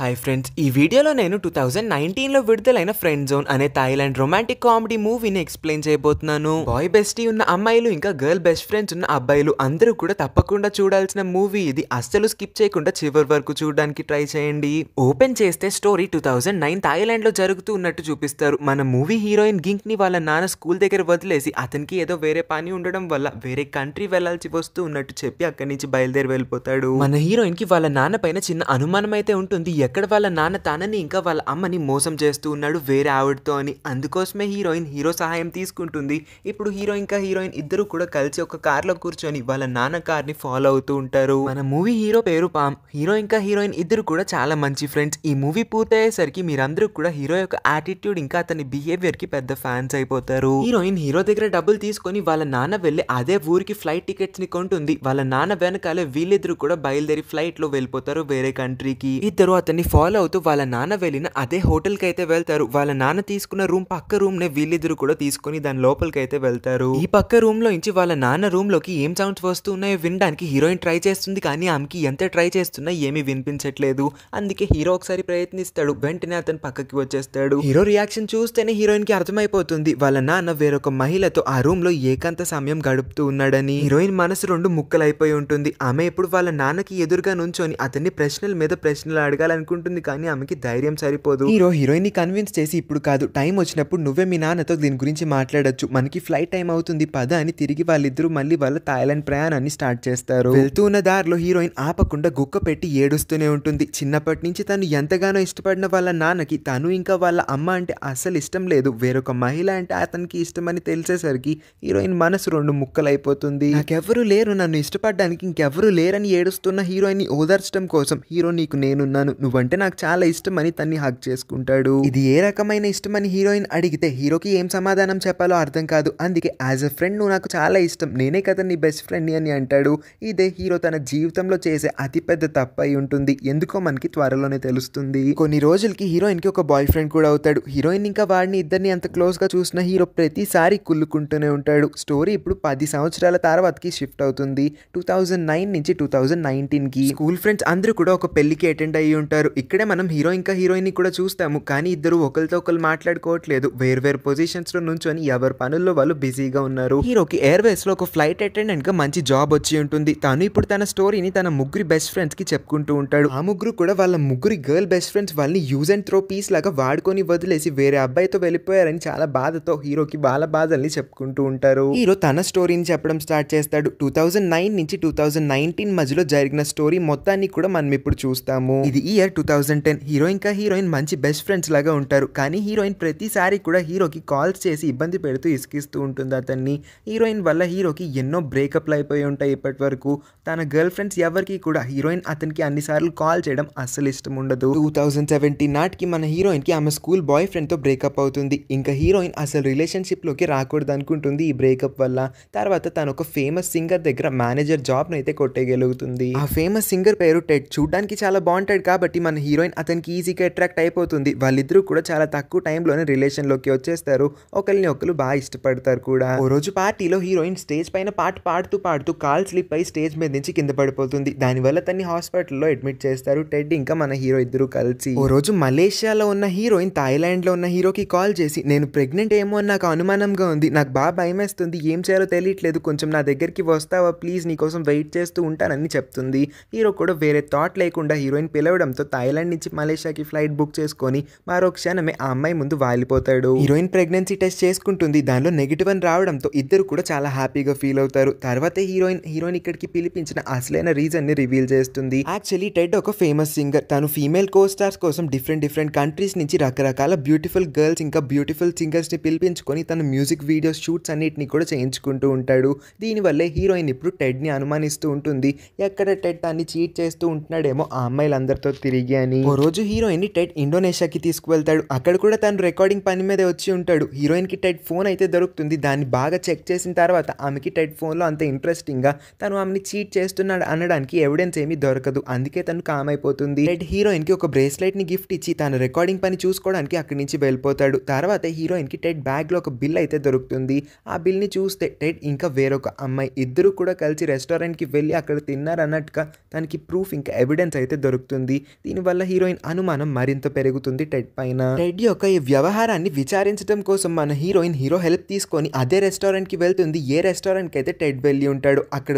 hi friends ఈ వీడియోలో నేను టూ థౌజండ్ నైన్టీన్లో విడుదలైన ఫ్రెండ్ జోన్ అనే థాయిలాండ్ రొమాంటిక్ కామెడీ మూవీని ఎక్స్ప్లెయిన్ చేయబోతున్నాను బాయ్ బెస్టీ ఉన్న అమ్మాయిలు ఇంకా గర్ల్ బెస్ట్ ఫ్రెండ్స్ ఉన్న అబ్బాయిలు అందరూ కూడా తప్పకుండా చూడాల్సిన మూవీ ఇది అస్సలు స్కిప్ చేయకుండా చివరి వరకు చూడడానికి ట్రై చేయండి ఓపెన్ చేస్తే స్టోరీ టూ థౌజండ్ నైన్ లో జరుగుతూ ఉన్నట్టు చూపిస్తారు మన మూవీ హీరోయిన్ గింక్ని వాళ్ళ నాన్న స్కూల్ దగ్గర వదిలేసి అతనికి ఏదో వేరే పని ఉండడం వల్ల వేరే కంట్రీ వెళ్లాల్సి వస్తూ ఉన్నట్టు చెప్పి అక్కడి నుంచి బయలుదేరి వెళ్ళిపోతాడు మన హీరోయిన్ కి వాళ్ళ నాన్న పైన చిన్న అనుమానం అయితే ఉంటుంది ఎక్కడ వాళ్ళ నాన్న తనని ఇంకా వాళ్ళ అమ్మని మోసం చేస్తూ ఉన్నాడు వేరే ఆవిడతో అని అందుకోసమే హీరోయిన్ హీరో సహాయం తీసుకుంటుంది ఇప్పుడు హీరో ఇంకా హీరోయిన్ ఇద్దరు కూడా కలిసి ఒక కార్లో కూర్చొని వాళ్ళ నాన్న కార్ని ఫాలో అవుతూ ఉంటారు మన మూవీ హీరో పేరు పామ్ హీరో ఇంకా హీరోయిన్ ఇద్దరు కూడా చాలా మంచి ఫ్రెండ్స్ ఈ మూవీ పూర్తయ్యేసరికి మీరందరూ కూడా హీరో యొక్క యాటిట్యూడ్ ఇంకా అతని బిహేవియర్ కి పెద్ద ఫ్యాన్స్ అయిపోతారు హీరోయిన్ హీరో దగ్గర డబ్బులు తీసుకొని వాళ్ళ నాన్న వెళ్ళి అదే ఊరికి ఫ్లైట్ టికెట్స్ ని కొంటుంది వాళ్ళ నాన్న వెనకాలే వీళ్ళిద్దరు కూడా బయలుదేరి ఫ్లైట్ లో వెళ్ళిపోతారు వేరే కంట్రీకి ఇద్దరు అతని వాళ్ళని ఫాలో అవుతూ వాళ్ళ నాన్న వెళ్ళిన అదే హోటల్కి అయితే వెళ్తారు వాళ్ళ నాన్న తీసుకున్న రూమ్ పక్క రూమ్ నే వీళ్ళిద్దరు కూడా తీసుకుని దాని లోపలికి అయితే వెళ్తారు ఈ పక్క రూమ్ లో నుంచి వాళ్ళ నాన్న రూమ్ లోకి ఏం సౌండ్స్ వస్తున్నాయో వినడానికి హీరోయిన్ ట్రై చేస్తుంది కానీ ఆమెకి ఎంత ట్రై చేస్తున్నా ఏమీ వినిపించట్లేదు అందుకే హీరో ఒకసారి ప్రయత్నిస్తాడు వెంటనే అతను పక్కకి వచ్చేస్తాడు హీరో రియాక్షన్ చూస్తేనే హీరోయిన్ కి అర్థమైపోతుంది వాళ్ళ నాన్న వేరొక మహిళతో ఆ రూమ్ లో ఏకాంత సమయం గడుపుతూ ఉన్నాడని హీరోయిన్ మనసు రెండు ముక్కలైపోయి ఉంటుంది ఆమె ఇప్పుడు వాళ్ళ నాన్నకి ఎదురుగా నుంచొని అతన్ని ప్రశ్నల మీద ప్రశ్నలు అడగాలని అనుకుంటుంది కానీ ఆమెకి ధైర్యం సరిపోదు హీరో హీరోయిన్ ని కన్విన్స్ చేసి ఇప్పుడు కాదు టైం వచ్చినప్పుడు నువ్వే మీ నాన్నతో దీని గురించి మాట్లాడొచ్చు మనకి ఫ్లైట్ టైం అవుతుంది పద అని తిరిగి వాళ్ళిద్దరూ మళ్ళీ వాళ్ళ థాయిలాండ్ ప్రయాణాన్ని స్టార్ట్ చేస్తారు వెళ్తూ ఉన్న దారిలో హీరోయిన్ ఆపకుండా గుక్క పెట్టి ఏడుస్తూనే ఉంటుంది చిన్నప్పటి నుంచి తను ఎంతగానో ఇష్టపడిన వాళ్ళ నాన్నకి తను ఇంకా వాళ్ళ అమ్మ అంటే అసలు ఇష్టం లేదు వేరొక మహిళ అంటే అతనికి ఇష్టమని తెలిసేసరికి హీరోయిన్ మనసు రెండు ముక్కలైపోతుంది నాకెవరు లేరు నన్ను ఇష్టపడడానికి ఇంకెవరు లేరని ఏడుస్తున్న హీరోయిన్ ని ఓదార్చడం కోసం హీరో నీకు నేనున్నాను నువ్వు అంటే నాకు చాలా ఇష్టమని తన్ని హక్ చేసుకుంటాడు ఇది ఏ రకమైన ఇష్టమని హీరోయిన్ అడిగితే హీరోకి ఏం సమాధానం చెప్పాలో అర్థం కాదు అందుకే యాజ్ అ ఫ్రెండ్ నువ్వు నాకు చాలా ఇష్టం నేనే కదా నీ బెస్ట్ ఫ్రెండ్ని అని అంటాడు ఇదే హీరో తన జీవితంలో చేసే అతిపెద్ద తప్పు అయి ఉంటుంది ఎందుకో మనకి త్వరలోనే తెలుస్తుంది కొన్ని రోజులకి హీరోయిన్ కి ఒక బాయ్ ఫ్రెండ్ కూడా అవుతాడు హీరోయిన్ ఇంకా వాడిని ఇద్దరిని అంత క్లోజ్గా చూసిన హీరో ప్రతిసారి కుల్లుకుంటూనే ఉంటాడు స్టోరీ ఇప్పుడు పది సంవత్సరాల తర్వాతకి షిఫ్ట్ అవుతుంది టూ నైన్ నుంచి టూ కి స్కూల్ ఫ్రెండ్స్ అందరూ కూడా ఒక పెళ్లికి అటెండ్ అయ్యి ఉంటారు ఉంటారు ఇక్కడే మనం హీరో ఇంకా హీరోయిన్ కూడా చూస్తాము కానీ ఇద్దరు ఒకరితో ఒకరు మాట్లాడుకోవట్లేదు వేర్వేరు పొజిషన్స్ లో నుంచొని ఎవరి పనుల్లో వాళ్ళు బిజీగా ఉన్నారు హీరోకి ఎయిర్వేస్ లో ఒక ఫ్లైట్ అటెండెంట్ గా మంచి జాబ్ వచ్చి ఉంటుంది తను ఇప్పుడు తన స్టోరీని తన ముగ్గురు బెస్ట్ ఫ్రెండ్స్ కి చెప్పుకుంటూ ఉంటాడు ఆ ముగ్గురు కూడా వాళ్ళ ముగ్గురు గర్ల్ బెస్ట్ ఫ్రెండ్స్ వాళ్ళని యూజ్ అండ్ త్రో పీస్ లాగా వాడుకొని వదిలేసి వేరే అబ్బాయితో వెళ్ళిపోయారని చాలా బాధతో హీరోకి బాల బాధల్ని చెప్పుకుంటూ ఉంటారు హీరో తన స్టోరీని చెప్పడం స్టార్ట్ చేస్తాడు టూ థౌజండ్ నైన్ నుంచి టూ థౌజండ్ నైన్టీన్ మధ్యలో జరిగిన స్టోరీ మొత్తాన్ని కూడా మనం ఇప్పుడు చూస్తాము ఇది year year two thousand ten heroine కా హీరోయిన్ మంచి బెస్ట్ ఫ్రెండ్స్ లాగా ఉంటారు కానీ హీరోయిన్ ప్రతిసారి కూడా హీరోకి కాల్స్ చేసి ఇబ్బంది పెడుతూ ఇసుకిస్తూ ఉంటుంది అతన్ని హీరోయిన్ వల్ల హీరోకి ఎన్నో బ్రేకప్లు అయిపోయి ఉంటాయి ఇప్పటి వరకు తన గర్ల్ ఫ్రెండ్స్ ఎవరికి కూడా హీరోయిన్ అతనికి అన్నిసార్లు కాల్ చేయడం అస్సలు ఇష్టం ఉండదు టూ థౌజండ్ సెవెంటీన్ నాటికి మన హీరోయిన్కి ఆమె స్కూల్ బాయ్ ఫ్రెండ్తో బ్రేకప్ అవుతుంది ఇంకా హీరోయిన్ అసలు రిలేషన్షిప్లోకి రాకూడదు అనుకుంటుంది ఈ బ్రేకప్ వల్ల తర్వాత తను ఒక ఫేమస్ సింగర్ దగ్గర మేనేజర్ జాబ్ను అయితే కొట్టేయగలుగుతుంది ఆ ఫేమస్ సింగర్ పేరు టెడ్ చూడడానికి చాలా బాగుంటాడు కాబట్టి కాబట్టి మన హీరోయిన్ అతనికి ఈజీగా అట్రాక్ట్ అయిపోతుంది వాళ్ళిద్దరూ కూడా చాలా తక్కువ టైంలోనే రిలేషన్లోకి వచ్చేస్తారు ఒకరిని ఒకరు బాగా ఇష్టపడతారు కూడా ఓ రోజు పార్టీలో హీరోయిన్ స్టేజ్ పైన పాట పాడుతూ పాడుతూ కాల్ స్లిప్ అయి స్టేజ్ మీద నుంచి కింద పడిపోతుంది దానివల్ల తన్ని హాస్పిటల్లో అడ్మిట్ చేస్తారు టెడ్ ఇంకా మన హీరో ఇద్దరు కలిసి ఓ రోజు మలేషియాలో ఉన్న హీరోయిన్ లో ఉన్న హీరోకి కాల్ చేసి నేను ప్రెగ్నెంట్ ఏమో నాకు అనుమానంగా ఉంది నాకు బాగా భయమేస్తుంది ఏం చేయాలో తెలియట్లేదు కొంచెం నా దగ్గరికి వస్తావా ప్లీజ్ నీకోసం వెయిట్ చేస్తూ ఉంటానని చెప్తుంది హీరో కూడా వేరే థాట్ లేకుండా హీరోయిన్ పిలవడంతో థాయిలాండ్ నుంచి మలేషియాకి ఫ్లైట్ బుక్ చేసుకొని మరో క్షణమే ఆ అమ్మాయి ముందు వాలిపోతాడు హీరోయిన్ ప్రెగ్నెన్సీ టెస్ట్ చేసుకుంటుంది దానిలో నెగిటివ్ అని రావడంతో ఇద్దరు కూడా చాలా హ్యాపీగా ఫీల్ అవుతారు తర్వాత హీరోయిన్ హీరోయిన్ ఇక్కడికి పిలిపించిన అసలైన రీజన్ ని రివీల్ చేస్తుంది యాక్చువల్లీ టెడ్ ఒక ఫేమస్ సింగర్ తను ఫీమేల్ కో స్టార్స్ కోసం డిఫరెంట్ డిఫరెంట్ కంట్రీస్ నుంచి రకరకాల బ్యూటిఫుల్ గర్ల్స్ ఇంకా బ్యూటిఫుల్ సింగర్స్ ని పిలిపించుకొని తన మ్యూజిక్ వీడియోస్ షూట్స్ అన్నిటిని కూడా చేయించుకుంటూ ఉంటాడు దీనివల్లే హీరోయిన్ ఇప్పుడు టెడ్ ని అనుమానిస్తూ ఉంటుంది ఎక్కడ టెడ్ తన్ని చీట్ చేస్తూ ఉంటున్నాడేమో ఆ అమ్మాయిలందరితో తిరిగి తిరిగి అని ఓ రోజు హీరోయిన్ ని టెడ్ ఇండోనేషియాకి తీసుకువెళ్తాడు అక్కడ కూడా తను రికార్డింగ్ పని మీద వచ్చి ఉంటాడు హీరోయిన్ కి టెడ్ ఫోన్ అయితే దొరుకుతుంది దాన్ని బాగా చెక్ చేసిన తర్వాత ఆమెకి టెడ్ ఫోన్లో అంత ఇంట్రెస్టింగ్గా తను ఆమెని చీట్ చేస్తున్నాడు అనడానికి ఎవిడెన్స్ ఏమీ దొరకదు అందుకే తను కామ్ అయిపోతుంది హీరోయిన్ హీరోయిన్కి ఒక బ్రేస్లెట్ని గిఫ్ట్ ఇచ్చి తన రికార్డింగ్ పని చూసుకోవడానికి అక్కడి నుంచి వెళ్ళిపోతాడు తర్వాత హీరోయిన్కి టెడ్ బ్యాగ్లో ఒక బిల్ అయితే దొరుకుతుంది ఆ బిల్ని చూస్తే టైట్ ఇంకా వేరొక అమ్మాయి ఇద్దరు కూడా కలిసి రెస్టారెంట్కి వెళ్ళి అక్కడ తిన్నారన్నట్టుగా తనకి ప్రూఫ్ ఇంకా ఎవిడెన్స్ అయితే దొరుకుతుంది దీనివల్ల హీరోయిన్ అనుమానం మరింత పెరుగుతుంది టెడ్ పైన టెడ్ యొక్క ఈ వ్యవహారాన్ని విచారించడం కోసం మన హీరోయిన్ హీరో హెల్ప్ తీసుకొని అదే రెస్టారెంట్ కి వెళ్తుంది ఏ రెస్టారెంట్ అయితే టెడ్ వెళ్ళి ఉంటాడు అక్కడ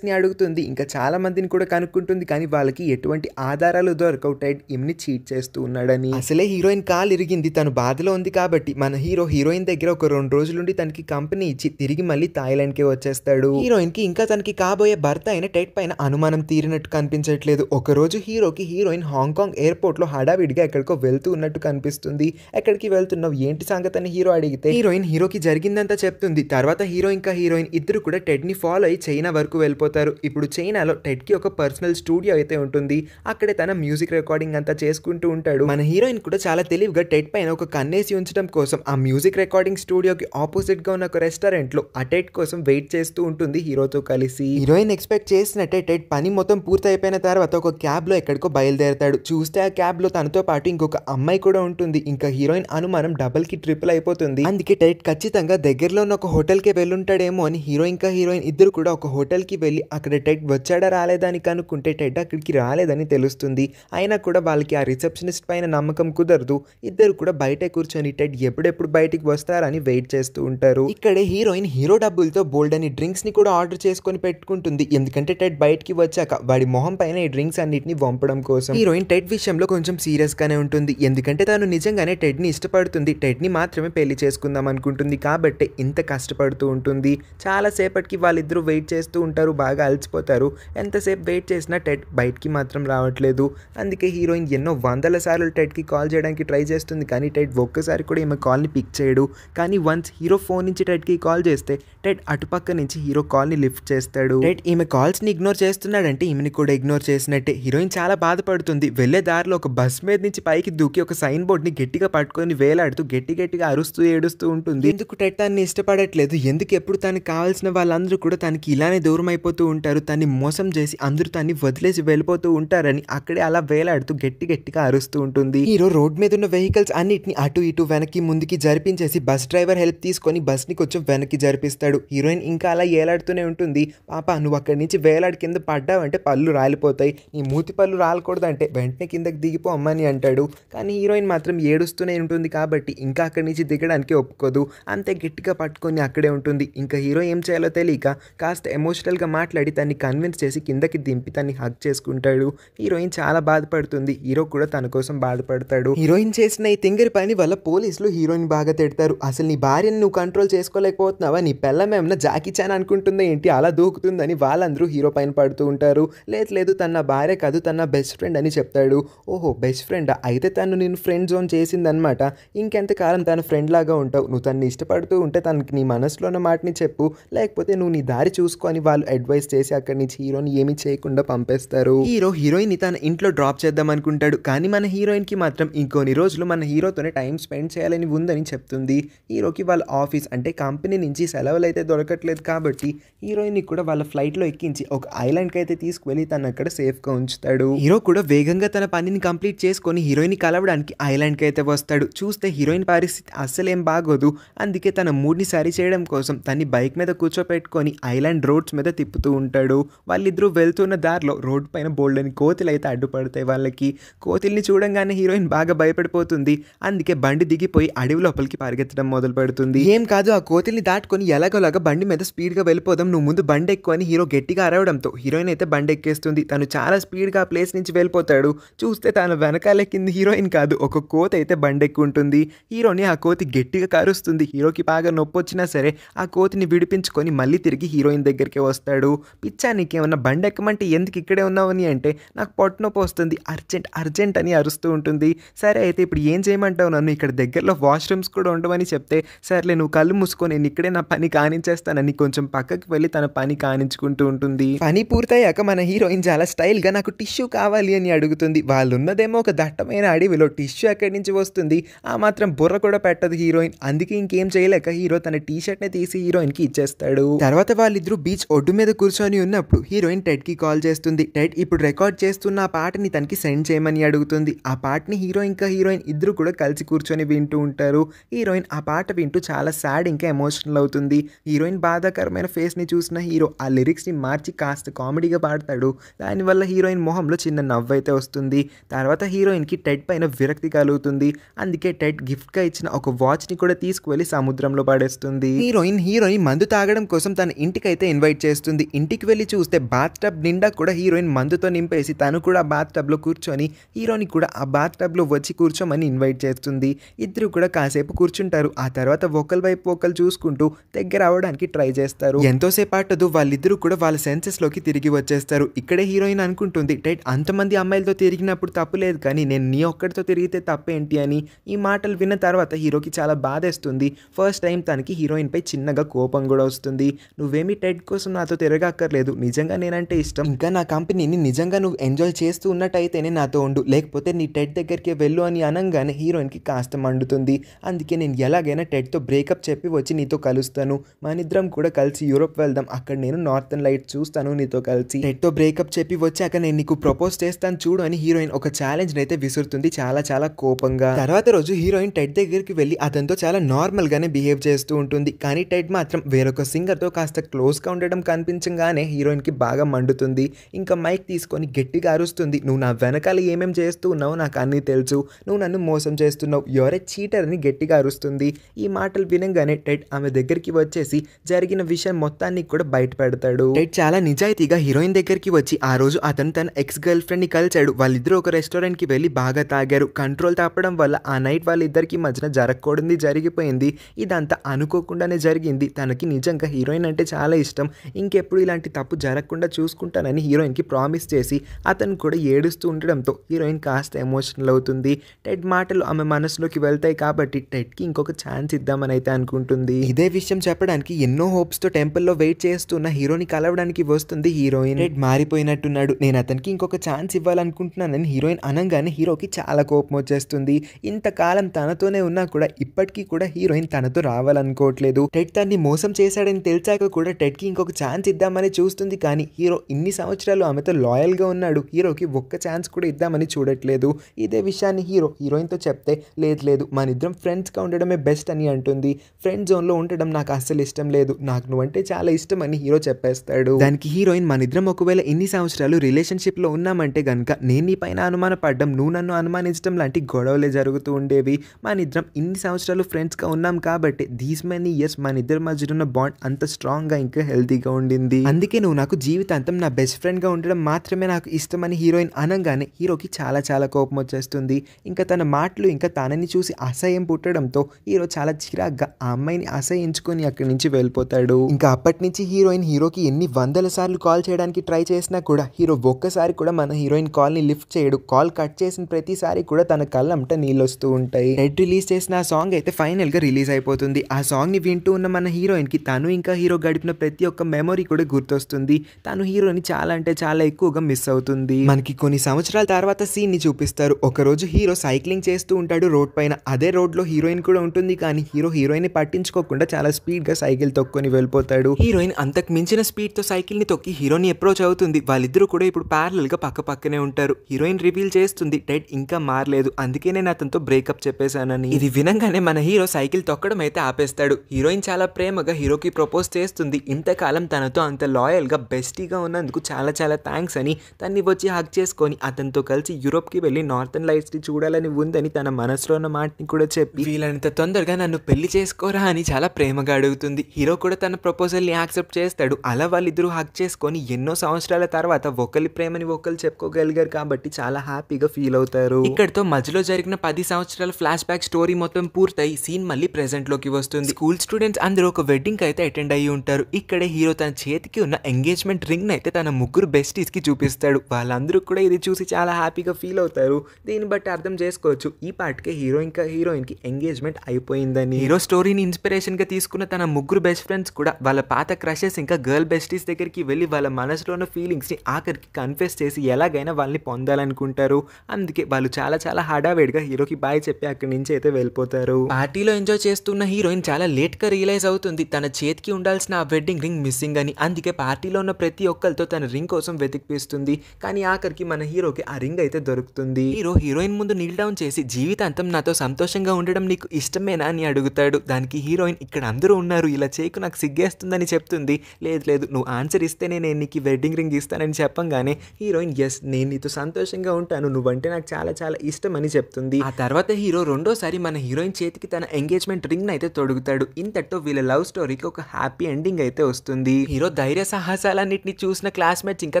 ని అడుగుతుంది ఇంకా చాలా మందిని కూడా కనుక్కుంటుంది కానీ వాళ్ళకి ఎటువంటి ఆధారాలు దొరకవు టెడ్ ఇమ్ని చీట్ చేస్తూ ఉన్నాడని అసలే హీరోయిన్ కాల్ ఇరిగింది తను బాధలో ఉంది కాబట్టి మన హీరో హీరోయిన్ దగ్గర ఒక రెండు రోజులుండి తనకి కంపెనీ ఇచ్చి తిరిగి మళ్ళీ థాయిలాండ్ కి వచ్చేస్తాడు హీరోయిన్ కి ఇంకా తనకి కాబోయే భర్త అయిన టెడ్ పైన అనుమానం తీరినట్టు కనిపించట్లేదు ఒక రోజు హీరోకి హీరోయిన్ హాంకాంగ్ ఎయిర్పోర్ట్లో హడావిడిగా ఎక్కడికో వెళ్తూ ఉన్నట్టు కనిపిస్తుంది ఎక్కడికి వెళ్తున్నావు ఏంటి సంగతి అని హీరో అడిగితే హీరోయిన్ హీరోకి జరిగిందంతా చెప్తుంది తర్వాత హీరో ఇంకా హీరోయిన్ ఇద్దరు కూడా టెడ్ని ఫాలో అయ్యి చైనా వరకు వెళ్ళిపోతారు ఇప్పుడు చైనాలో టెడ్కి ఒక పర్సనల్ స్టూడియో అయితే ఉంటుంది అక్కడే తన మ్యూజిక్ రికార్డింగ్ అంతా చేసుకుంటూ ఉంటాడు మన హీరోయిన్ కూడా చాలా తెలివిగా టెడ్ పైన ఒక కన్నేసి ఉంచడం కోసం ఆ మ్యూజిక్ రికార్డింగ్ స్టూడియోకి ఆపోజిట్గా ఉన్న ఒక రెస్టారెంట్లో ఆ టెడ్ కోసం వెయిట్ చేస్తూ ఉంటుంది హీరోతో కలిసి హీరోయిన్ ఎక్స్పెక్ట్ చేసినట్టే టెడ్ పని మొత్తం పూర్తయిపోయిన తర్వాత ఒక క్యాబ్లో ఎక్కడికో బయలుదేరతారు వెళ్తాడు చూస్తే ఆ క్యాబ్ లో తనతో పాటు ఇంకొక అమ్మాయి కూడా ఉంటుంది ఇంకా హీరోయిన్ అనుమానం కి ట్రిపుల్ అయిపోతుంది అందుకే టైట్ ఖచ్చితంగా దగ్గరలో ఉన్న ఒక కి వెళ్ళుంటాడేమో అని హీరో ఇంకా హీరోయిన్ ఇద్దరు కూడా ఒక హోటల్ కి వెళ్ళి అక్కడ టెడ్ వచ్చాడా రాలేదని కనుక్కుంటే టెడ్ అక్కడికి రాలేదని తెలుస్తుంది అయినా కూడా వాళ్ళకి ఆ రిసెప్షనిస్ట్ పైన నమ్మకం కుదరదు ఇద్దరు కూడా బయట కూర్చొని టెడ్ ఎప్పుడెప్పుడు బయటికి వస్తారని వెయిట్ చేస్తూ ఉంటారు ఇక్కడే హీరోయిన్ హీరో డబ్బులతో బోల్డ్ అని డ్రింక్స్ ని కూడా ఆర్డర్ చేసుకొని పెట్టుకుంటుంది ఎందుకంటే టైట్ బయటికి వచ్చాక వాడి మొహం పైన ఈ డ్రింక్స్ అన్నిటిని వంపడం కోసం హీరోయిన్ హీరోయిన్ టెడ్ విషయంలో కొంచెం సీరియస్గానే ఉంటుంది ఎందుకంటే తను నిజంగానే టెడ్ని ఇష్టపడుతుంది టెడ్ని మాత్రమే పెళ్లి చేసుకుందాం అనుకుంటుంది కాబట్టి ఇంత కష్టపడుతూ ఉంటుంది చాలాసేపటికి వాళ్ళిద్దరూ వెయిట్ చేస్తూ ఉంటారు బాగా అలసిపోతారు ఎంతసేపు వెయిట్ చేసినా టెడ్ బయటికి మాత్రం రావట్లేదు అందుకే హీరోయిన్ ఎన్నో వందల సార్లు టెడ్కి కాల్ చేయడానికి ట్రై చేస్తుంది కానీ టెడ్ ఒక్కసారి కూడా ఈమె కాల్ని పిక్ చేయడు కానీ వన్స్ హీరో ఫోన్ నుంచి టెడ్కి కాల్ చేస్తే టెడ్ అటుపక్క నుంచి హీరో కాల్ని లిఫ్ట్ చేస్తాడు టెడ్ ఈమె కాల్స్ని ఇగ్నోర్ చేస్తున్నాడంటే ఈమెని కూడా ఇగ్నోర్ చేసినట్టే హీరోయిన్ చాలా బాధపడుతుంది వెళ్తుంది వెళ్ళే దారిలో ఒక బస్ మీద నుంచి పైకి దూకి ఒక సైన్ బోర్డ్ ని గట్టిగా పట్టుకొని వేలాడుతూ గట్టి గట్టిగా అరుస్తూ ఏడుస్తూ ఉంటుంది ఎందుకు టెట్టాన్ని ఇష్టపడట్లేదు ఎందుకు ఎప్పుడు తనకు కావాల్సిన వాళ్ళందరూ కూడా తనకి ఇలానే దూరం అయిపోతూ ఉంటారు తన్ని మోసం చేసి అందరూ తన్ని వదిలేసి వెళ్ళిపోతూ ఉంటారని అక్కడే అలా వేలాడుతూ గట్టి గట్టిగా అరుస్తూ ఉంటుంది హీరో రోడ్ మీద ఉన్న వెహికల్స్ అన్నిటిని అటు ఇటు వెనక్కి ముందుకి జరిపించేసి బస్ డ్రైవర్ హెల్ప్ తీసుకొని బస్ ని కొంచెం వెనక్కి జరిపిస్తాడు హీరోయిన్ ఇంకా అలా ఏలాడుతూనే ఉంటుంది పాప నువ్వు అక్కడి నుంచి వేలాడి కింద పడ్డావంటే పళ్ళు రాలిపోతాయి నీ మూతి పళ్ళు రాలకూడదంటే అంటే వెంటనే కిందకి దిగిపో అమ్మాని అంటాడు కానీ హీరోయిన్ మాత్రం ఏడుస్తూనే ఉంటుంది కాబట్టి ఇంకా అక్కడి నుంచి దిగడానికి ఒప్పుకోదు అంతే గట్టిగా పట్టుకొని అక్కడే ఉంటుంది ఇంకా హీరో ఏం చేయాలో తెలియక కాస్త ఎమోషనల్గా మాట్లాడి తన్ని కన్విన్స్ చేసి కిందకి దింపి తన్ని హక్ చేసుకుంటాడు హీరోయిన్ చాలా బాధపడుతుంది హీరో కూడా తన కోసం బాధపడతాడు హీరోయిన్ చేసిన ఈ తింగరి పని వల్ల పోలీసులు హీరోయిన్ బాగా తిడతారు అసలు నీ భార్యను నువ్వు కంట్రోల్ చేసుకోలేకపోతున్నావా నీ పిల్లమేమన్నా జాకీ చాన్ అనుకుంటుందా ఏంటి అలా దూకుతుందని వాళ్ళందరూ హీరో పైన పడుతూ ఉంటారు లేదు లేదు తన భార్య కాదు తన బెస్ట్ ఫ్రెండ్ అని చెప్తాడు ఓహో బెస్ట్ ఫ్రెండ్ అయితే తను నేను ఫ్రెండ్ జోన్ చేసిందనమాట ఇంకెంతకాలం తన ఫ్రెండ్ లాగా ఉంటావు నువ్వు తను ఇష్టపడుతూ ఉంటే తనకి నీ మనసులో ఉన్న మాటని చెప్పు లేకపోతే నువ్వు నీ దారి చూసుకొని వాళ్ళు అడ్వైస్ చేసి అక్కడి నుంచి హీరోని ఏమీ చేయకుండా పంపేస్తారు హీరో హీరోయిన్ తన ఇంట్లో డ్రాప్ చేద్దాం అనుకుంటాడు కానీ మన హీరోయిన్ కి మాత్రం ఇంకొన్ని రోజులు మన హీరోతోనే టైం స్పెండ్ చేయాలని ఉందని చెప్తుంది హీరోకి వాళ్ళ ఆఫీస్ అంటే కంపెనీ నుంచి సెలవులు అయితే దొరకట్లేదు కాబట్టి హీరోయిన్ కూడా వాళ్ళ ఫ్లైట్ లో ఎక్కించి ఒక ఐలాండ్ కి అయితే తీసుకువెళ్ళి తను అక్కడ గా ఉంచుతాడు హీరో కూడా వే వేగంగా తన పనిని కంప్లీట్ చేసుకొని హీరోయిన్ కలవడానికి ఐలాండ్కి అయితే వస్తాడు చూస్తే హీరోయిన్ పరిస్థితి అస్సలేం బాగోదు అందుకే తన మూడ్ని సరి చేయడం కోసం తన్ని బైక్ మీద కూర్చోపెట్టుకొని ఐలాండ్ రోడ్స్ మీద తిప్పుతూ ఉంటాడు వాళ్ళిద్దరూ వెళ్తున్న దారిలో రోడ్డు పైన బోల్డని కోతులు అయితే అడ్డుపడతాయి వాళ్ళకి కోతిల్ని చూడంగానే హీరోయిన్ బాగా భయపడిపోతుంది అందుకే బండి దిగిపోయి అడవి లోపలికి పరిగెత్తడం మొదలు పెడుతుంది ఏం కాదు ఆ కోతిల్ని దాటుకొని ఎలాగోలాగా బండి మీద స్పీడ్గా వెళ్ళిపోదాం నువ్వు ముందు బండి ఎక్కువని హీరో గట్టిగా అరవడంతో హీరోయిన్ అయితే బండి ఎక్కేస్తుంది తను చాలా స్పీడ్గా ప్లేస్ నుంచి వెళ్ళిపోతాడు చూస్తాడు చూస్తే తన కింది హీరోయిన్ కాదు ఒక కోత అయితే బండెక్కుంటుంది హీరోని ఆ కోతి గట్టిగా కారుస్తుంది హీరోకి బాగా నొప్పి వచ్చినా సరే ఆ కోతిని విడిపించుకొని మళ్ళీ తిరిగి హీరోయిన్ దగ్గరికి వస్తాడు పిచ్చా నీకేమన్నా బండెక్కమంటే ఎందుకు ఇక్కడే ఉన్నావని అంటే నాకు పొట్టనొప్పి వస్తుంది అర్జెంట్ అర్జెంట్ అని అరుస్తూ ఉంటుంది సరే అయితే ఇప్పుడు ఏం చేయమంటావు నన్ను ఇక్కడ దగ్గరలో వాష్రూమ్స్ కూడా ఉండవని చెప్తే సర్లే నువ్వు కళ్ళు మూసుకొని నేను ఇక్కడే నా పని కానించేస్తానని కొంచెం పక్కకి వెళ్ళి తన పని కానించుకుంటూ ఉంటుంది పని పూర్తయ్యాక మన హీరోయిన్ చాలా స్టైల్గా నాకు టిష్యూ కావాలి అని అడుగుతుంది వాళ్ళున్నదేమో ఒక దట్టమైన అడవిలో టిష్యూ ఎక్కడి నుంచి వస్తుంది ఆ మాత్రం బుర్ర కూడా పెట్టదు హీరోయిన్ అందుకే ఇంకేం చేయలేక హీరో తన టీషర్ట్ ని తీసి హీరోయిన్ కి ఇచ్చేస్తాడు తర్వాత వాళ్ళిద్దరు బీచ్ ఒడ్డు మీద కూర్చొని ఉన్నప్పుడు హీరోయిన్ టెడ్ కి కాల్ చేస్తుంది టెడ్ ఇప్పుడు రికార్డ్ చేస్తున్న ఆ పాటని తనకి సెండ్ చేయమని అడుగుతుంది ఆ పాటని హీరో ఇంకా హీరోయిన్ ఇద్దరు కూడా కలిసి కూర్చొని వింటూ ఉంటారు హీరోయిన్ ఆ పాట వింటూ చాలా సాడ్ ఇంకా ఎమోషనల్ అవుతుంది హీరోయిన్ బాధాకరమైన ఫేస్ ని చూసిన హీరో ఆ లిరిక్స్ ని మార్చి కాస్త కామెడీగా పాడతాడు దానివల్ల హీరోయిన్ మొహంలో చిన్న నవ్వు అయితే అయితే వస్తుంది తర్వాత హీరోయిన్కి టెడ్ పైన విరక్తి కలుగుతుంది అందుకే టెడ్ గిఫ్ట్గా ఇచ్చిన ఒక వాచ్ని కూడా తీసుకువెళ్ళి సముద్రంలో పడేస్తుంది హీరోయిన్ హీరోయిన్ మందు తాగడం కోసం తన ఇంటికైతే ఇన్వైట్ చేస్తుంది ఇంటికి వెళ్ళి చూస్తే బాత్ టబ్ నిండా కూడా హీరోయిన్ మందుతో నింపేసి తను కూడా బాత్ టబ్లో కూర్చొని హీరోని కూడా ఆ బాత్ టబ్లో వచ్చి కూర్చోమని ఇన్వైట్ చేస్తుంది ఇద్దరు కూడా కాసేపు కూర్చుంటారు ఆ తర్వాత ఒకరి వైపు ఒకరు చూసుకుంటూ దగ్గర అవడానికి ట్రై చేస్తారు ఎంతోసేపు ఆటదు వాళ్ళిద్దరూ కూడా వాళ్ళ సెన్సెస్లోకి తిరిగి వచ్చేస్తారు ఇక్కడే హీరోయిన్ అనుకుంటుంది టైట్ అంతమంది అమ్మాయిలు అమ్మాయిలతో తిరిగినప్పుడు తప్పులేదు కానీ నేను నీ ఒక్కడితో తిరిగితే తప్పేంటి అని ఈ మాటలు విన్న తర్వాత హీరోకి చాలా బాధేస్తుంది ఫస్ట్ టైం తనకి హీరోయిన్పై చిన్నగా కోపం కూడా వస్తుంది నువ్వేమి టెడ్ కోసం నాతో తిరగక్కర్లేదు నిజంగా నేనంటే ఇష్టం ఇంకా నా కంపెనీని నిజంగా నువ్వు ఎంజాయ్ చేస్తూ ఉన్నట్టయితేనే నాతో ఉండు లేకపోతే నీ టెడ్ దగ్గరికి వెళ్ళు అని అనగానే హీరోయిన్కి కాస్త మండుతుంది అందుకే నేను ఎలాగైనా టెడ్తో బ్రేకప్ చెప్పి వచ్చి నీతో కలుస్తాను ఇద్దరం కూడా కలిసి యూరోప్ వెళ్దాం అక్కడ నేను నార్థన్ లైట్ చూస్తాను నీతో కలిసి టెడ్తో బ్రేకప్ చెప్పి వచ్చాక నేను నీకు ప్రపోజ్ చేస్తాను చూడు అని హీరోయిన్ ఒక ఛాలెంజ్ అయితే విసురుతుంది చాలా చాలా కోపంగా తర్వాత రోజు హీరోయిన్ టెడ్ దగ్గరికి వెళ్ళి అతనితో చాలా నార్మల్ గానే బిహేవ్ చేస్తూ ఉంటుంది కానీ టెడ్ మాత్రం వేరొక సింగర్ తో కాస్త క్లోజ్ గా ఉండడం కనిపించగానే హీరోయిన్ కి బాగా మండుతుంది ఇంకా మైక్ తీసుకొని గట్టిగా అరుస్తుంది నువ్వు నా వెనకాల ఏమేం చేస్తూ ఉన్నావు నాకు అన్ని తెలుసు నువ్వు నన్ను మోసం చేస్తున్నావు ఎవరే చీటర్ అని గట్టిగా అరుస్తుంది ఈ మాటలు వినంగానే టెడ్ ఆమె దగ్గరికి వచ్చేసి జరిగిన విషయం మొత్తాన్ని కూడా బయట పెడతాడు టెడ్ చాలా నిజాయితీగా హీరోయిన్ దగ్గరికి వచ్చి ఆ రోజు అతను తన ఎక్స్ గర్ల్ ఫ్రెండ్ ని కలిసి పిలిచాడు వాళ్ళిద్దరూ ఒక రెస్టారెంట్కి వెళ్ళి బాగా తాగారు కంట్రోల్ తాపడం వల్ల ఆ నైట్ వాళ్ళిద్దరికీ మధ్యన జరగకూడదు జరిగిపోయింది ఇదంతా అనుకోకుండానే జరిగింది తనకి నిజంగా హీరోయిన్ అంటే చాలా ఇష్టం ఇంకెప్పుడు ఇలాంటి తప్పు జరగకుండా చూసుకుంటానని హీరోయిన్కి ప్రామిస్ చేసి అతను కూడా ఏడుస్తూ ఉండడంతో హీరోయిన్ కాస్త ఎమోషనల్ అవుతుంది టెడ్ మాటలు ఆమె మనసులోకి వెళ్తాయి కాబట్టి టెడ్కి ఇంకొక ఛాన్స్ ఇద్దామని అయితే అనుకుంటుంది ఇదే విషయం చెప్పడానికి ఎన్నో హోప్స్తో టెంపుల్లో వెయిట్ చేస్తున్న హీరోని కలవడానికి వస్తుంది హీరోయిన్ టెడ్ మారిపోయినట్టున్నాడు నేను అతనికి ఇంకొక ఛాన్స్ ఇవ్వాలని అనుకుంటున్నానని హీరోయిన్ అనగానే హీరోకి చాలా కోపం వచ్చేస్తుంది ఇంతకాలం తనతోనే ఉన్నా కూడా ఇప్పటికీ కూడా హీరోయిన్ తనతో రావాలనుకోవట్లేదు టెట్ తన్ని మోసం చేశాడని తెలిసాక కూడా టెట్ కి ఇంకొక ఛాన్స్ ఇద్దామని చూస్తుంది కానీ హీరో ఇన్ని సంవత్సరాలు ఆమెతో లాయల్గా ఉన్నాడు హీరోకి ఒక్క ఛాన్స్ కూడా ఇద్దామని చూడట్లేదు ఇదే విషయాన్ని హీరో తో చెప్తే లేదు లేదు మన ఇద్దరం ఫ్రెండ్స్ గా ఉండడమే బెస్ట్ అని అంటుంది ఫ్రెండ్ లో ఉండడం నాకు అస్సలు ఇష్టం లేదు నాకు నువ్వంటే చాలా ఇష్టం అని హీరో చెప్పేస్తాడు దానికి హీరోయిన్ మన ఇద్దరం ఒకవేళ ఇన్ని సంవత్సరాలు రిలేషన్షిప్ లో ఉన్నామంటే గనక ఇంకా నేను నీ పైన అనుమానపడ్డం నువ్వు నన్ను అనుమానించడం లాంటి గొడవలే జరుగుతూ ఉండేవి నిద్రం ఇన్ని సంవత్సరాలు ఫ్రెండ్స్గా ఉన్నాం కాబట్టి దీస్ మెనీ ఇయర్స్ ఇద్దరి మధ్య ఉన్న బాండ్ అంత స్ట్రాంగ్గా ఇంకా హెల్తీగా ఉండింది అందుకే నువ్వు నాకు జీవితాంతం నా బెస్ట్ ఫ్రెండ్గా ఉండడం మాత్రమే నాకు ఇష్టమని హీరోయిన్ అనగానే హీరోకి చాలా చాలా కోపం వచ్చేస్తుంది ఇంకా తన మాటలు ఇంకా తనని చూసి అసహ్యం పుట్టడంతో హీరో చాలా చిరాగ్గా ఆ అమ్మాయిని అసహించుకొని అక్కడి నుంచి వెళ్ళిపోతాడు ఇంకా అప్పటి నుంచి హీరోయిన్ హీరోకి ఎన్ని వందల సార్లు కాల్ చేయడానికి ట్రై చేసినా కూడా హీరో ఒక్కసారి కూడా మన హీరోయిన్ కాల్ కాల్ని లిఫ్ట్ చేయడు కాల్ కట్ చేసిన ప్రతిసారి కూడా తన కళ్ళంట నీళ్ళు వస్తూ ఉంటాయి రెడ్ రిలీజ్ చేసిన ఆ సాంగ్ అయితే ఫైనల్గా రిలీజ్ అయిపోతుంది ఆ సాంగ్ని వింటూ ఉన్న మన హీరోయిన్కి తను ఇంకా హీరో గడిపిన ప్రతి ఒక్క మెమొరీ కూడా గుర్తొస్తుంది తను హీరోని చాలా అంటే చాలా ఎక్కువగా మిస్ అవుతుంది మనకి కొన్ని సంవత్సరాల తర్వాత సీన్ని చూపిస్తారు ఒకరోజు హీరో సైక్లింగ్ చేస్తూ ఉంటాడు రోడ్ పైన అదే రోడ్లో హీరోయిన్ కూడా ఉంటుంది కానీ హీరో హీరోయిన్ పట్టించుకోకుండా చాలా స్పీడ్గా సైకిల్ తొక్కుని వెళ్ళిపోతాడు హీరోయిన్ అంతకు మించిన స్పీడ్తో సైకిల్ని తొక్కి హీరోని అప్రోచ్ అవుతుంది వాళ్ళిద్దరూ కూడా ఇప్పుడు గా పక్క పక్కనే ఉంటారు ఉంటారు హీరోయిన్ రివీల్ చేస్తుంది డైట్ ఇంకా మారలేదు అందుకే నేను అతనితో బ్రేకప్ చెప్పేశానని ఇది వినంగానే మన హీరో సైకిల్ తొక్కడం అయితే ఆపేస్తాడు హీరోయిన్ చాలా ప్రేమగా హీరోకి ప్రపోజ్ చేస్తుంది ఇంతకాలం తనతో అంత బెస్ట్ బెస్టీగా ఉన్నందుకు చాలా చాలా థ్యాంక్స్ అని తన్ని వచ్చి హక్ చేసుకొని అతనితో కలిసి యూరోప్ కి వెళ్లి నార్థన్ ని చూడాలని ఉందని తన మనసులో ఉన్న మాటని కూడా చెప్పి వీళ్ళంత తొందరగా నన్ను పెళ్లి చేసుకోరా అని చాలా ప్రేమగా అడుగుతుంది హీరో కూడా తన ప్రపోజల్ ని యాక్సెప్ట్ చేస్తాడు అలా వాళ్ళిద్దరూ హక్ చేసుకొని ఎన్నో సంవత్సరాల తర్వాత ఒకరి ప్రేమని ఒకరు చెప్పుకోగలిగారు అడిగారు కాబట్టి చాలా హ్యాపీగా ఫీల్ అవుతారు ఇక్కడతో మధ్యలో జరిగిన పది సంవత్సరాల ఫ్లాష్ బ్యాక్ స్టోరీ మొత్తం పూర్తయి సీన్ మళ్ళీ ప్రెసెంట్ లోకి వస్తుంది స్కూల్ స్టూడెంట్స్ అందరూ ఒక వెడ్డింగ్ కి అయితే అటెండ్ అయ్యి ఉంటారు ఇక్కడ హీరో తన చేతికి ఉన్న ఎంగేజ్మెంట్ రింగ్ అయితే తన ముగ్గురు బెస్టీస్ కి చూపిస్తాడు వాళ్ళందరూ కూడా ఇది చూసి చాలా హ్యాపీగా ఫీల్ అవుతారు దీన్ని బట్టి అర్థం చేసుకోవచ్చు ఈ కి హీరో ఇంకా హీరోయిన్ కి ఎంగేజ్మెంట్ అయిపోయిందని హీరో స్టోరీని ఇన్స్పిరేషన్ గా తీసుకున్న తన ముగ్గురు బెస్ట్ ఫ్రెండ్స్ కూడా వాళ్ళ పాత క్రషెస్ ఇంకా గర్ల్ బెస్టీస్ దగ్గరికి వెళ్ళి వాళ్ళ మనసులో ఉన్న ఫీలింగ్స్ ని ఆఖరికి కన్ఫెస్ చేసి ఎలాగైనా వాళ్ళ మనల్ని పొందాలనుకుంటారు అందుకే వాళ్ళు చాలా చాలా హడావేడిగా హీరోకి బాయ్ చెప్పి అక్కడి నుంచి అయితే వెళ్ళిపోతారు పార్టీలో ఎంజాయ్ చేస్తున్న హీరోయిన్ చాలా లేట్గా రియలైజ్ అవుతుంది తన చేతికి ఉండాల్సిన ఆ వెడ్డింగ్ రింగ్ మిస్సింగ్ అని అందుకే పార్టీలో ఉన్న ప్రతి ఒక్కరితో తన రింగ్ కోసం వెతికిపిస్తుంది కానీ ఆఖరికి మన హీరోకి ఆ రింగ్ అయితే దొరుకుతుంది హీరో హీరోయిన్ ముందు నీల్ డౌన్ చేసి జీవితాంతం నాతో సంతోషంగా ఉండడం నీకు ఇష్టమేనా అని అడుగుతాడు దానికి హీరోయిన్ ఇక్కడ అందరూ ఉన్నారు ఇలా చేయకు నాకు సిగ్గేస్తుందని చెప్తుంది లేదు లేదు నువ్వు ఆన్సర్ ఇస్తేనే నేను నీకు వెడ్డింగ్ రింగ్ ఇస్తానని చెప్పంగానే హీరోయిన్ ఎస్ నేను నీతో సంతోషంగా ఉంటాను నువ్వంటే నాకు చాలా చాలా ఇష్టం అని చెప్తుంది ఆ తర్వాత హీరో రెండోసారి మన హీరోయిన్ చేతికి తన ఎంగేజ్మెంట్ రింగ్ అయితే తొడుగుతాడు ఇంతటితో వీళ్ళ లవ్ స్టోరీకి ఒక హ్యాపీ ఎండింగ్ అయితే వస్తుంది హీరో ధైర్య సాహసాలన్నింటినీ చూసిన క్లాస్మేట్స్ ఇంకా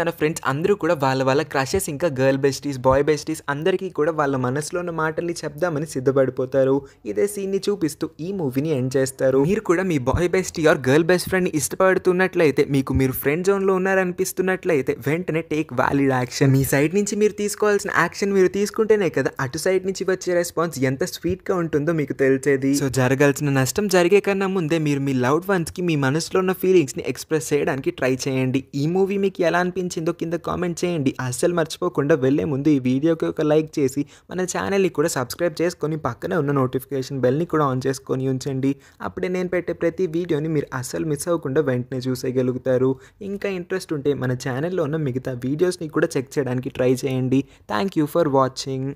తన ఫ్రెండ్స్ అందరూ కూడా వాళ్ళ వాళ్ళ క్రషెస్ ఇంకా గర్ల్ బెస్టీస్ బాయ్ బెస్టీస్ అందరికీ కూడా వాళ్ళ మనసులో ఉన్న మాటల్ని చెప్దామని సిద్ధపడిపోతారు ఇదే ని చూపిస్తూ ఈ మూవీని ఎండ్ చేస్తారు మీరు కూడా మీ boy bestie or girl best ఫ్రెండ్ని ఇష్టపడుతున్నట్లయితే మీకు మీరు ఫ్రెండ్ జోన్లో ఉన్నారనిపిస్తున్నట్లయితే వెంటనే టేక్ వ్యాలిడ్ యాక్షన్ మీ సైడ్ నుంచి మీరు తీసుకోవాల్సిన యాక్షన్ మీరు తీసుకుంటేనే కదా అటు సైడ్ నుంచి వచ్చే రెస్పాన్స్ ఎంత స్వీట్గా ఉంటుందో మీకు తెలిసేది సో జరగాల్సిన నష్టం జరిగే కన్నా ముందే మీరు మీ లవ్డ్ వన్స్కి మీ మనసులో ఉన్న ఫీలింగ్స్ని ఎక్స్ప్రెస్ చేయడానికి ట్రై చేయండి ఈ మూవీ మీకు ఎలా అనిపించిందో కింద కామెంట్ చేయండి అస్సలు మర్చిపోకుండా వెళ్ళే ముందు ఈ వీడియోకి ఒక లైక్ చేసి మన ఛానల్ని కూడా సబ్స్క్రైబ్ చేసుకొని పక్కనే ఉన్న నోటిఫికేషన్ బెల్ని కూడా ఆన్ చేసుకొని ఉంచండి అప్పుడే నేను పెట్టే ప్రతి వీడియోని మీరు అస్సలు మిస్ అవ్వకుండా వెంటనే చూసేయగలుగుతారు ఇంకా ఇంట్రెస్ట్ ఉంటే మన ఛానల్లో ఉన్న మిగతా వీడియోస్ని కూడా చెక్ చేయడానికి చేయడానికి ట్రై చేయండి థ్యాంక్ యూ ఫర్ వాచింగ్